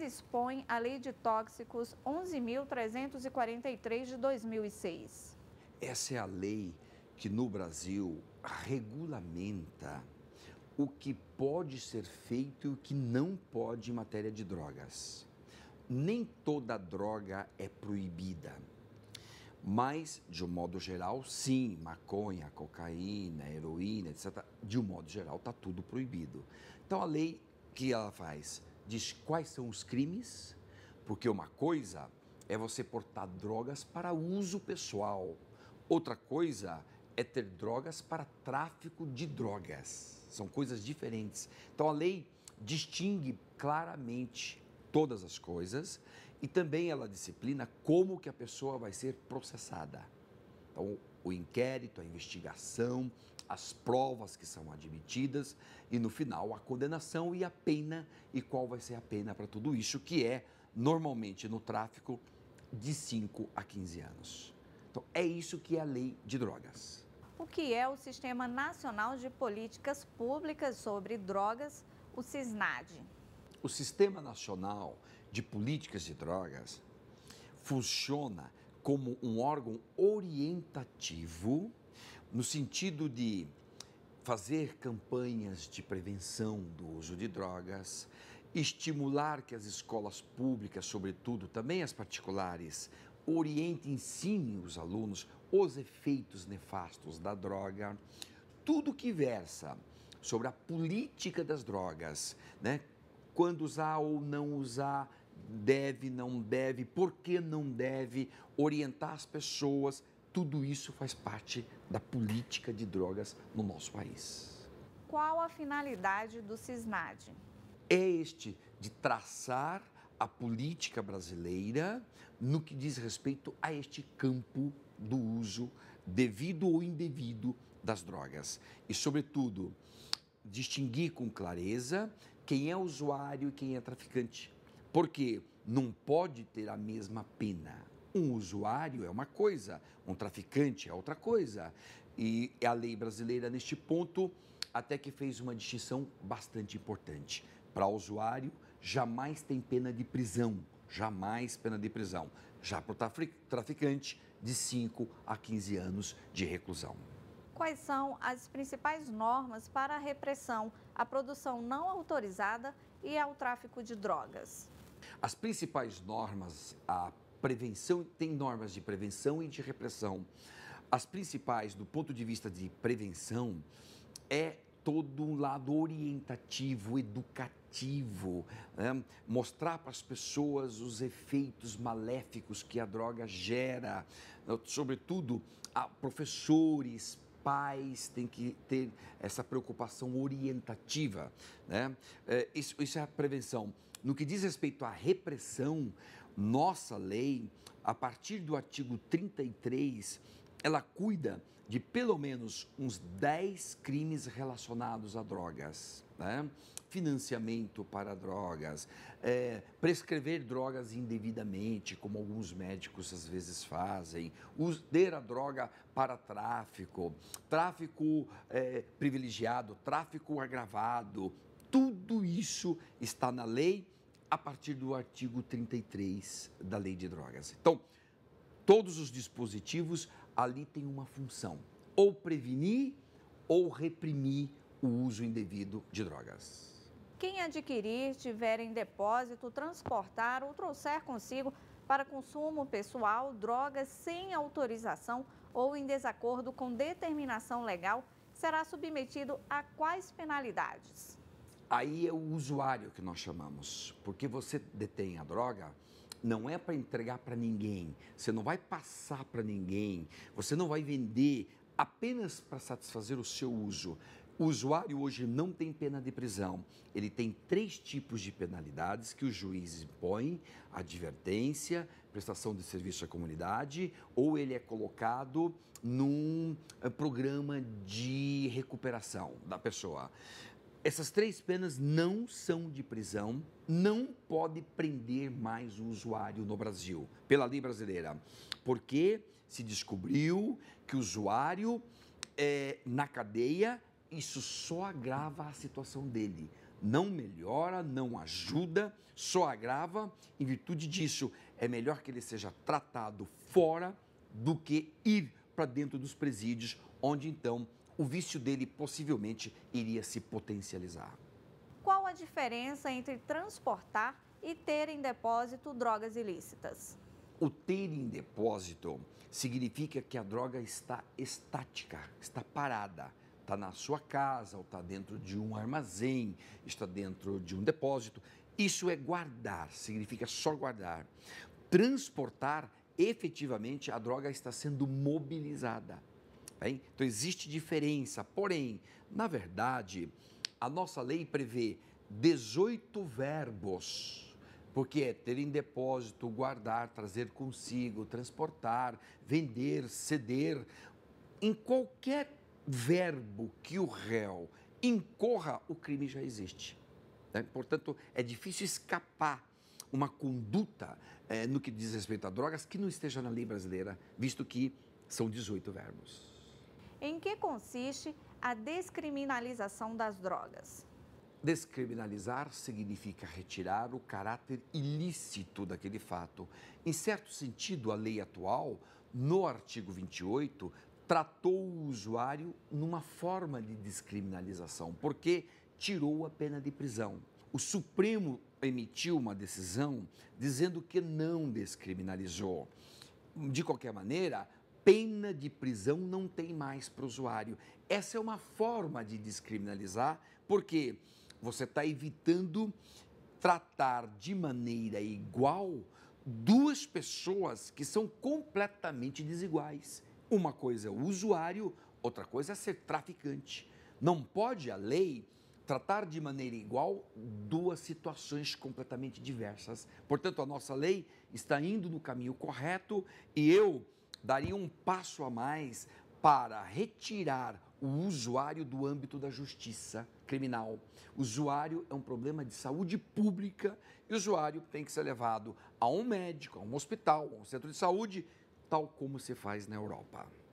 dispõe a Lei de Tóxicos 11.343 de 2006? Essa é a lei que no Brasil regulamenta o que pode ser feito e o que não pode em matéria de drogas. Nem toda droga é proibida. Mas, de um modo geral, sim, maconha, cocaína, heroína, etc. De um modo geral, está tudo proibido. Então, a lei que ela faz? diz quais são os crimes, porque uma coisa é você portar drogas para uso pessoal, outra coisa é ter drogas para tráfico de drogas. São coisas diferentes. Então a lei distingue claramente todas as coisas e também ela disciplina como que a pessoa vai ser processada. Então, o inquérito, a investigação, as provas que são admitidas e no final a condenação e a pena e qual vai ser a pena para tudo isso, que é normalmente no tráfico de 5 a 15 anos. Então é isso que é a lei de drogas. O que é o Sistema Nacional de Políticas Públicas sobre Drogas, o SISNAD? O Sistema Nacional de Políticas de Drogas funciona como um órgão orientativo no sentido de fazer campanhas de prevenção do uso de drogas, estimular que as escolas públicas, sobretudo também as particulares, orientem, ensinem os alunos os efeitos nefastos da droga, tudo que versa sobre a política das drogas, né? Quando usar ou não usar, deve, não deve, por que não deve, orientar as pessoas tudo isso faz parte da política de drogas no nosso país. Qual a finalidade do CISNAD? É este de traçar a política brasileira no que diz respeito a este campo do uso devido ou indevido das drogas. E, sobretudo, distinguir com clareza quem é usuário e quem é traficante. Porque não pode ter a mesma pena. Um usuário é uma coisa, um traficante é outra coisa. E é a lei brasileira, neste ponto, até que fez uma distinção bastante importante. Para o usuário, jamais tem pena de prisão, jamais pena de prisão. Já para o traficante, de 5 a 15 anos de reclusão. Quais são as principais normas para a repressão à produção não autorizada e ao tráfico de drogas? As principais normas à prevenção, tem normas de prevenção e de repressão. As principais, do ponto de vista de prevenção, é todo um lado orientativo, educativo, né? mostrar para as pessoas os efeitos maléficos que a droga gera, né? sobretudo a professores, pais têm que ter essa preocupação orientativa. Né? É, isso, isso é a prevenção. No que diz respeito à repressão, nossa lei, a partir do artigo 33, ela cuida de pelo menos uns 10 crimes relacionados a drogas. Né? Financiamento para drogas, é, prescrever drogas indevidamente, como alguns médicos às vezes fazem, ter a droga para tráfico, tráfico é, privilegiado, tráfico agravado, tudo isso está na lei a partir do artigo 33 da Lei de Drogas. Então, todos os dispositivos ali tem uma função: ou prevenir ou reprimir o uso indevido de drogas. Quem adquirir, tiver em depósito, transportar ou trouxer consigo para consumo pessoal drogas sem autorização ou em desacordo com determinação legal será submetido a quais penalidades? Aí é o usuário que nós chamamos, porque você detém a droga não é para entregar para ninguém, você não vai passar para ninguém, você não vai vender apenas para satisfazer o seu uso. O usuário hoje não tem pena de prisão. Ele tem três tipos de penalidades que os juízes impõem: advertência, prestação de serviço à comunidade, ou ele é colocado num eh, programa de recuperação da pessoa. Essas três penas não são de prisão, não pode prender mais o usuário no Brasil, pela lei brasileira, porque se descobriu que o usuário é, na cadeia, isso só agrava a situação dele, não melhora, não ajuda, só agrava. Em virtude disso, é melhor que ele seja tratado fora do que ir para dentro dos presídios, onde então o vício dele possivelmente iria se potencializar. Qual a diferença entre transportar e ter em depósito drogas ilícitas? O ter em depósito significa que a droga está estática, está parada. Está na sua casa, ou está dentro de um armazém, está dentro de um depósito. Isso é guardar, significa só guardar. Transportar, efetivamente, a droga está sendo mobilizada Bem, então existe diferença, porém, na verdade, a nossa lei prevê 18 verbos porque é ter em depósito, guardar, trazer consigo, transportar, vender, ceder. Em qualquer verbo que o réu incorra, o crime já existe. Né? Portanto, é difícil escapar uma conduta é, no que diz respeito a drogas que não esteja na lei brasileira, visto que são 18 verbos em que consiste a descriminalização das drogas. Descriminalizar significa retirar o caráter ilícito daquele fato. Em certo sentido, a lei atual, no artigo 28, tratou o usuário numa forma de descriminalização, porque tirou a pena de prisão. O Supremo emitiu uma decisão dizendo que não descriminalizou. De qualquer maneira, pena de prisão não tem mais para o usuário. Essa é uma forma de descriminalizar, porque você está evitando tratar de maneira igual duas pessoas que são completamente desiguais. Uma coisa é o usuário, outra coisa é ser traficante. Não pode a lei tratar de maneira igual duas situações completamente diversas. Portanto, a nossa lei está indo no caminho correto e eu daria um passo a mais para retirar o usuário do âmbito da justiça criminal. O usuário é um problema de saúde pública e o usuário tem que ser levado a um médico, a um hospital, a um centro de saúde, tal como se faz na Europa.